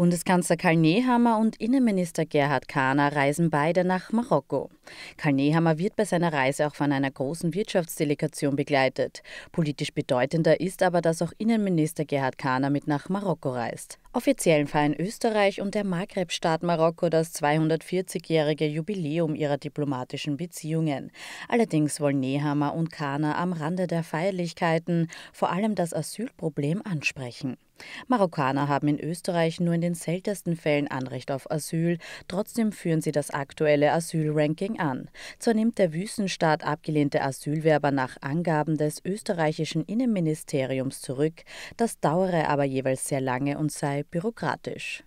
Bundeskanzler Karl Nehammer und Innenminister Gerhard Kahner reisen beide nach Marokko. Karl Nehammer wird bei seiner Reise auch von einer großen Wirtschaftsdelegation begleitet. Politisch bedeutender ist aber, dass auch Innenminister Gerhard Kahner mit nach Marokko reist. Offiziellen feiern Österreich und der Maghreb-Staat Marokko das 240-jährige Jubiläum ihrer diplomatischen Beziehungen. Allerdings wollen Nehammer und Kana am Rande der Feierlichkeiten vor allem das Asylproblem ansprechen. Marokkaner haben in Österreich nur in den seltensten Fällen Anrecht auf Asyl, trotzdem führen sie das aktuelle Asylranking an. Zwar nimmt der Wüstenstaat abgelehnte Asylwerber nach Angaben des österreichischen Innenministeriums zurück, das dauere aber jeweils sehr lange und sei bürokratisch.